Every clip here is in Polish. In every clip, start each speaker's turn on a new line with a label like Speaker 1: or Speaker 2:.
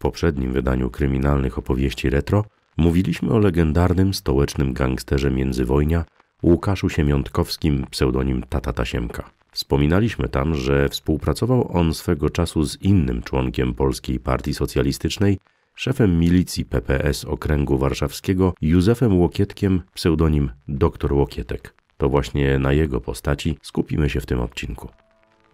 Speaker 1: poprzednim wydaniu kryminalnych opowieści retro mówiliśmy o legendarnym stołecznym gangsterze międzywojnia Łukaszu Siemiątkowskim, pseudonim Tata Tasiemka. Wspominaliśmy tam, że współpracował on swego czasu z innym członkiem Polskiej Partii Socjalistycznej, szefem milicji PPS Okręgu Warszawskiego Józefem Łokietkiem, pseudonim Dr Łokietek. To właśnie na jego postaci skupimy się w tym odcinku.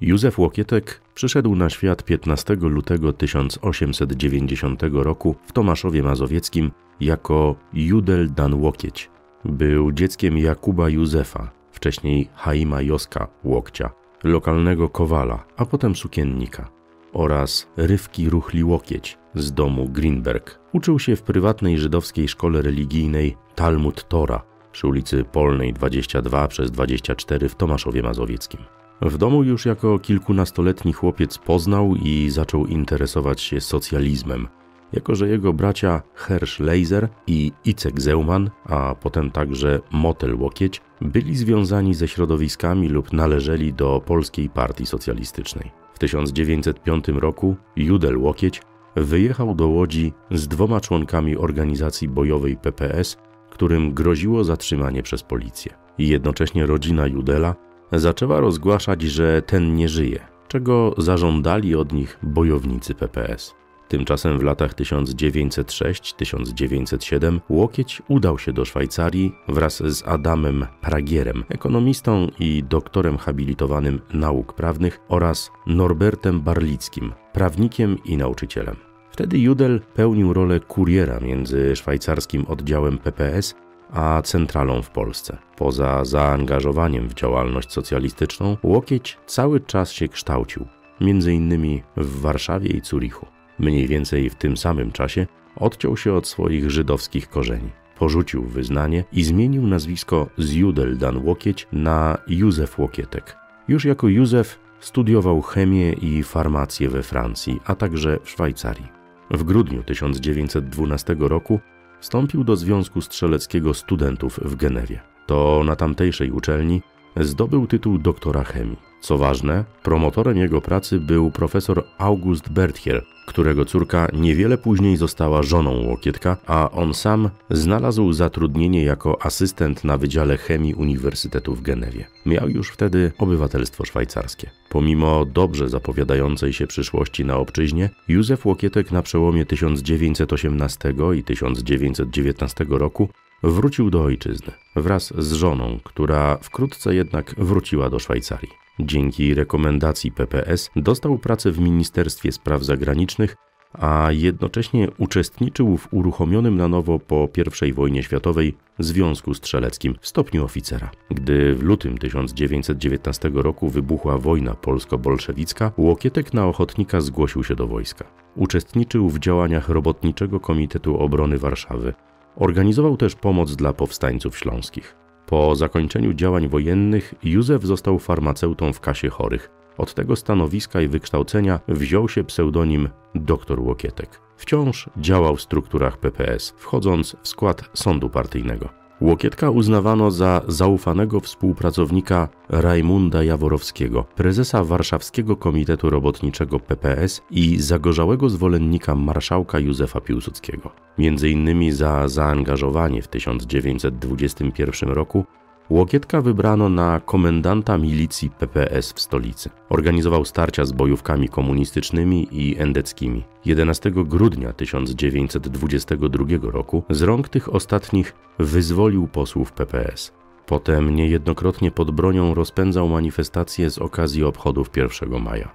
Speaker 1: Józef Łokietek przyszedł na świat 15 lutego 1890 roku w Tomaszowie Mazowieckim jako Judel Dan Łokieć. Był dzieckiem Jakuba Józefa, wcześniej Haima Joska Łokcia, lokalnego kowala, a potem sukiennika, oraz Rywki Ruchli Łokieć z domu Greenberg. Uczył się w prywatnej żydowskiej szkole religijnej Talmud Tora przy ulicy Polnej 22 przez 24 w Tomaszowie Mazowieckim. W domu już jako kilkunastoletni chłopiec poznał i zaczął interesować się socjalizmem. Jako, że jego bracia Hersch Leiser i Icek Zeuman, a potem także Motel Łokieć, byli związani ze środowiskami lub należeli do Polskiej Partii Socjalistycznej. W 1905 roku Judel Łokieć wyjechał do Łodzi z dwoma członkami organizacji bojowej PPS, którym groziło zatrzymanie przez policję. Jednocześnie rodzina Judela zaczęła rozgłaszać, że ten nie żyje, czego zażądali od nich bojownicy PPS. Tymczasem w latach 1906-1907 Łokieć udał się do Szwajcarii wraz z Adamem Pragierem, ekonomistą i doktorem habilitowanym nauk prawnych oraz Norbertem Barlickim, prawnikiem i nauczycielem. Wtedy Judel pełnił rolę kuriera między szwajcarskim oddziałem PPS a centralą w Polsce. Poza zaangażowaniem w działalność socjalistyczną, Łokieć cały czas się kształcił, między innymi w Warszawie i Curichu. Mniej więcej w tym samym czasie odciął się od swoich żydowskich korzeni. Porzucił wyznanie i zmienił nazwisko z Judeldan Łokieć na Józef Łokietek. Już jako Józef studiował chemię i farmację we Francji, a także w Szwajcarii. W grudniu 1912 roku wstąpił do Związku Strzeleckiego Studentów w Genewie. To na tamtejszej uczelni zdobył tytuł doktora chemii. Co ważne, promotorem jego pracy był profesor August Berthier, którego córka niewiele później została żoną Łokietka, a on sam znalazł zatrudnienie jako asystent na Wydziale Chemii Uniwersytetu w Genewie. Miał już wtedy obywatelstwo szwajcarskie. Pomimo dobrze zapowiadającej się przyszłości na obczyźnie, Józef Łokietek na przełomie 1918 i 1919 roku wrócił do ojczyzny wraz z żoną, która wkrótce jednak wróciła do Szwajcarii. Dzięki rekomendacji PPS dostał pracę w Ministerstwie Spraw Zagranicznych, a jednocześnie uczestniczył w uruchomionym na nowo po I wojnie światowej Związku Strzeleckim w stopniu oficera. Gdy w lutym 1919 roku wybuchła wojna polsko-bolszewicka, Łokietek na ochotnika zgłosił się do wojska. Uczestniczył w działaniach Robotniczego Komitetu Obrony Warszawy. Organizował też pomoc dla powstańców śląskich. Po zakończeniu działań wojennych Józef został farmaceutą w kasie chorych. Od tego stanowiska i wykształcenia wziął się pseudonim dr Łokietek. Wciąż działał w strukturach PPS, wchodząc w skład sądu partyjnego. Łokietka uznawano za zaufanego współpracownika Rajmunda Jaworowskiego, prezesa Warszawskiego Komitetu Robotniczego PPS i zagorzałego zwolennika marszałka Józefa Piłsudskiego. Między innymi za zaangażowanie w 1921 roku Łokietka wybrano na komendanta milicji PPS w stolicy. Organizował starcia z bojówkami komunistycznymi i endeckimi. 11 grudnia 1922 roku z rąk tych ostatnich wyzwolił posłów PPS. Potem niejednokrotnie pod bronią rozpędzał manifestacje z okazji obchodów 1 maja.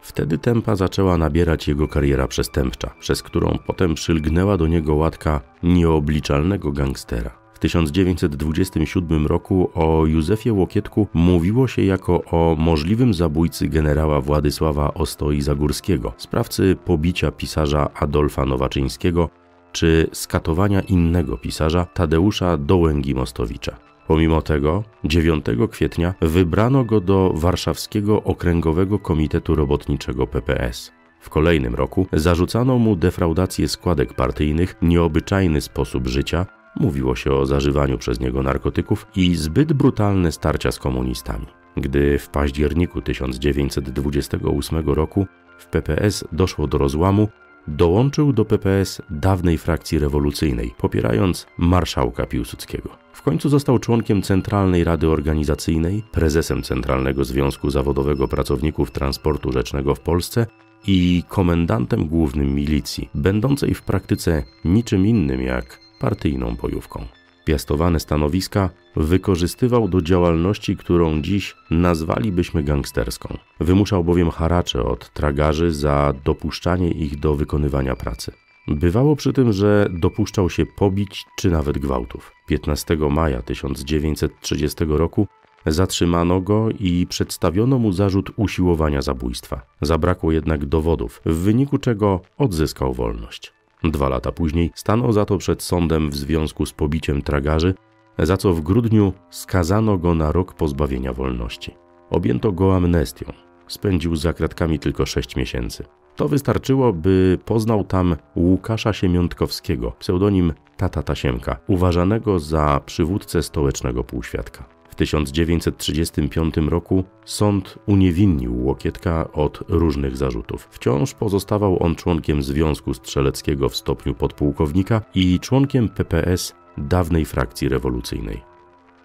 Speaker 1: Wtedy tempa zaczęła nabierać jego kariera przestępcza, przez którą potem przylgnęła do niego łatka nieobliczalnego gangstera. W 1927 roku o Józefie Łokietku mówiło się jako o możliwym zabójcy generała Władysława Ostoi Zagórskiego, sprawcy pobicia pisarza Adolfa Nowaczyńskiego czy skatowania innego pisarza Tadeusza Dołęgi Mostowicza. Pomimo tego, 9 kwietnia wybrano go do Warszawskiego Okręgowego Komitetu Robotniczego PPS. W kolejnym roku zarzucano mu defraudację składek partyjnych, nieobyczajny sposób życia, Mówiło się o zażywaniu przez niego narkotyków i zbyt brutalne starcia z komunistami. Gdy w październiku 1928 roku w PPS doszło do rozłamu, dołączył do PPS dawnej frakcji rewolucyjnej, popierając marszałka Piłsudskiego. W końcu został członkiem Centralnej Rady Organizacyjnej, prezesem Centralnego Związku Zawodowego Pracowników Transportu Rzecznego w Polsce i komendantem głównym milicji, będącej w praktyce niczym innym jak partyjną bojówką. Piastowane stanowiska wykorzystywał do działalności, którą dziś nazwalibyśmy gangsterską. Wymuszał bowiem haracze od tragarzy za dopuszczanie ich do wykonywania pracy. Bywało przy tym, że dopuszczał się pobić czy nawet gwałtów. 15 maja 1930 roku Zatrzymano go i przedstawiono mu zarzut usiłowania zabójstwa. Zabrakło jednak dowodów, w wyniku czego odzyskał wolność. Dwa lata później stanął za to przed sądem w związku z pobiciem tragarzy, za co w grudniu skazano go na rok pozbawienia wolności. Objęto go amnestią. Spędził za kratkami tylko sześć miesięcy. To wystarczyło, by poznał tam Łukasza Siemiątkowskiego, pseudonim Tata Tasiemka, uważanego za przywódcę stołecznego półświadka. 1935 roku sąd uniewinnił Łokietka od różnych zarzutów. Wciąż pozostawał on członkiem Związku Strzeleckiego w stopniu podpułkownika i członkiem PPS dawnej frakcji rewolucyjnej.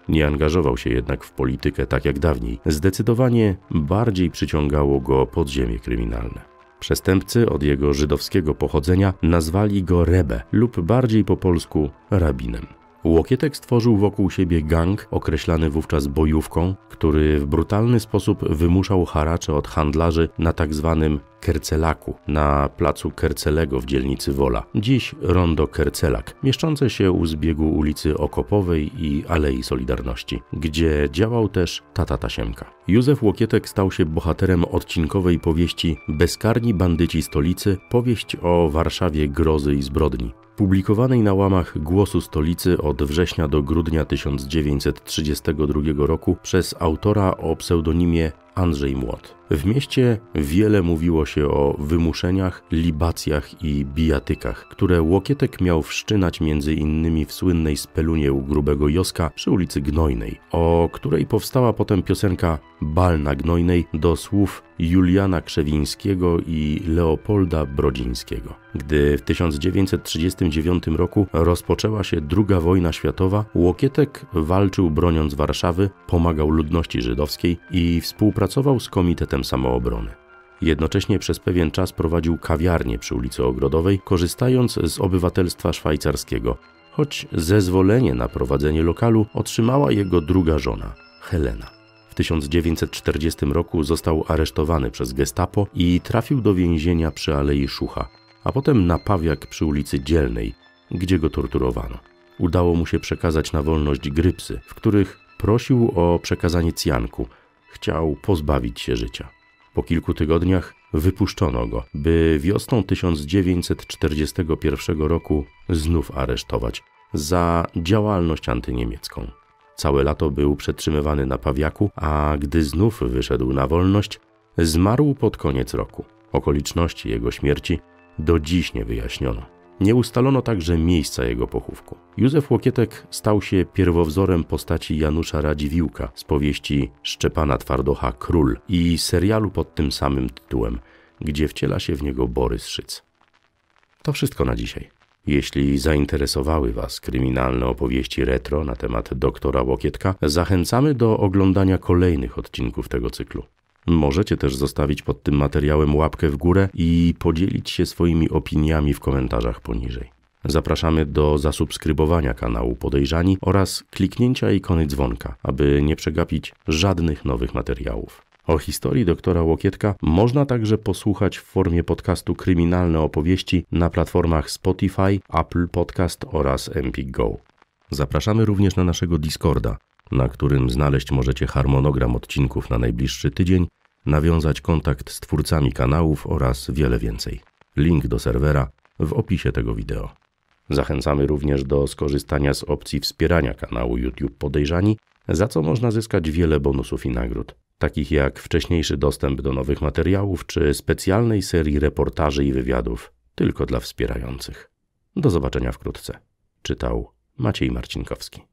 Speaker 1: Nie angażował się jednak w politykę tak jak dawniej. Zdecydowanie bardziej przyciągało go podziemie kryminalne. Przestępcy od jego żydowskiego pochodzenia nazwali go Rebe lub bardziej po polsku rabinem. Łokietek stworzył wokół siebie gang, określany wówczas bojówką, który w brutalny sposób wymuszał haracze od handlarzy na tak zwanym Kercelaku na placu Kercelego w dzielnicy Wola, dziś rondo Kercelak, mieszczące się u zbiegu ulicy Okopowej i Alei Solidarności, gdzie działał też Tata Tasiemka. Józef Łokietek stał się bohaterem odcinkowej powieści Bezkarni bandyci stolicy, powieść o Warszawie grozy i zbrodni publikowanej na łamach Głosu Stolicy od września do grudnia 1932 roku przez autora o pseudonimie Andrzej Młot. W mieście wiele mówiło się o wymuszeniach, libacjach i bijatykach, które Łokietek miał wszczynać między innymi w słynnej spelunie u Grubego Joska przy ulicy Gnojnej, o której powstała potem piosenka Bal na Gnojnej do słów Juliana Krzewińskiego i Leopolda Brodzińskiego. Gdy w 1939 roku rozpoczęła się II wojna światowa, Łokietek walczył broniąc Warszawy, pomagał ludności żydowskiej i współpracował z Komitetem Samoobrony. Jednocześnie przez pewien czas prowadził kawiarnię przy ulicy Ogrodowej, korzystając z obywatelstwa szwajcarskiego, choć zezwolenie na prowadzenie lokalu otrzymała jego druga żona, Helena. W 1940 roku został aresztowany przez gestapo i trafił do więzienia przy Alei Szucha, a potem na Pawiak przy ulicy Dzielnej, gdzie go torturowano. Udało mu się przekazać na wolność grypsy, w których prosił o przekazanie cjanku. Chciał pozbawić się życia. Po kilku tygodniach wypuszczono go, by wiosną 1941 roku znów aresztować za działalność antyniemiecką. Całe lato był przetrzymywany na pawiaku, a gdy znów wyszedł na wolność, zmarł pod koniec roku. Okoliczności jego śmierci do dziś nie wyjaśniono. Nie ustalono także miejsca jego pochówku. Józef Łokietek stał się pierwowzorem postaci Janusza Radziwiłka z powieści Szczepana Twardocha Król i serialu pod tym samym tytułem, gdzie wciela się w niego Borys Szyc. To wszystko na dzisiaj. Jeśli zainteresowały Was kryminalne opowieści retro na temat doktora Łokietka, zachęcamy do oglądania kolejnych odcinków tego cyklu. Możecie też zostawić pod tym materiałem łapkę w górę i podzielić się swoimi opiniami w komentarzach poniżej. Zapraszamy do zasubskrybowania kanału Podejrzani oraz kliknięcia ikony dzwonka, aby nie przegapić żadnych nowych materiałów. O historii doktora Łokietka można także posłuchać w formie podcastu Kryminalne Opowieści na platformach Spotify, Apple Podcast oraz Empik Go. Zapraszamy również na naszego Discorda, na którym znaleźć możecie harmonogram odcinków na najbliższy tydzień, nawiązać kontakt z twórcami kanałów oraz wiele więcej. Link do serwera w opisie tego wideo. Zachęcamy również do skorzystania z opcji wspierania kanału YouTube Podejrzani, za co można zyskać wiele bonusów i nagród takich jak wcześniejszy dostęp do nowych materiałów czy specjalnej serii reportaży i wywiadów tylko dla wspierających. Do zobaczenia wkrótce. Czytał Maciej Marcinkowski.